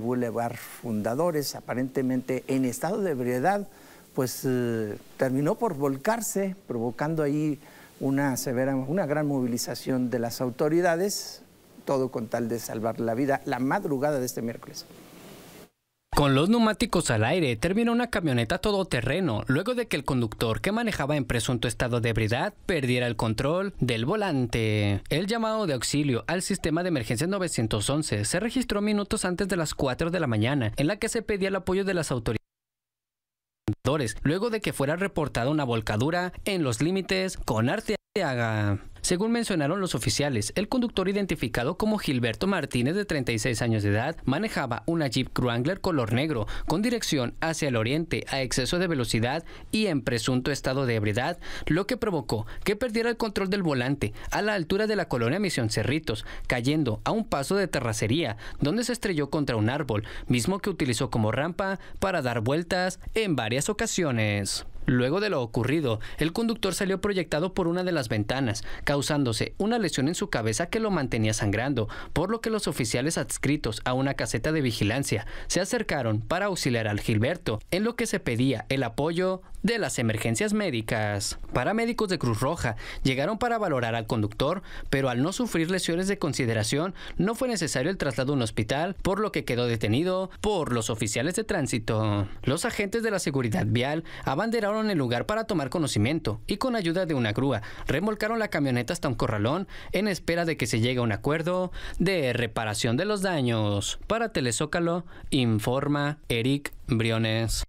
Boulevard Fundadores, aparentemente en estado de ebriedad, pues eh, terminó por volcarse, provocando ahí una severa, una gran movilización de las autoridades, todo con tal de salvar la vida la madrugada de este miércoles. Con los neumáticos al aire, terminó una camioneta todoterreno, luego de que el conductor que manejaba en presunto estado de ebriedad perdiera el control del volante. El llamado de auxilio al sistema de emergencia 911 se registró minutos antes de las 4 de la mañana, en la que se pedía el apoyo de las autoridades luego de que fuera reportada una volcadura en los límites con Arteaga. Según mencionaron los oficiales, el conductor identificado como Gilberto Martínez de 36 años de edad manejaba una Jeep Wrangler color negro con dirección hacia el oriente a exceso de velocidad y en presunto estado de ebriedad, lo que provocó que perdiera el control del volante a la altura de la colonia Misión Cerritos, cayendo a un paso de terracería donde se estrelló contra un árbol, mismo que utilizó como rampa para dar vueltas en varias ocasiones. Luego de lo ocurrido, el conductor salió proyectado por una de las ventanas, causándose una lesión en su cabeza que lo mantenía sangrando, por lo que los oficiales adscritos a una caseta de vigilancia se acercaron para auxiliar al Gilberto, en lo que se pedía el apoyo de las emergencias médicas. Paramédicos de Cruz Roja llegaron para valorar al conductor, pero al no sufrir lesiones de consideración, no fue necesario el traslado a un hospital, por lo que quedó detenido por los oficiales de tránsito. Los agentes de la seguridad vial abanderaron el lugar para tomar conocimiento y con ayuda de una grúa remolcaron la camioneta hasta un corralón en espera de que se llegue a un acuerdo de reparación de los daños. Para Telezócalo, informa Eric Briones.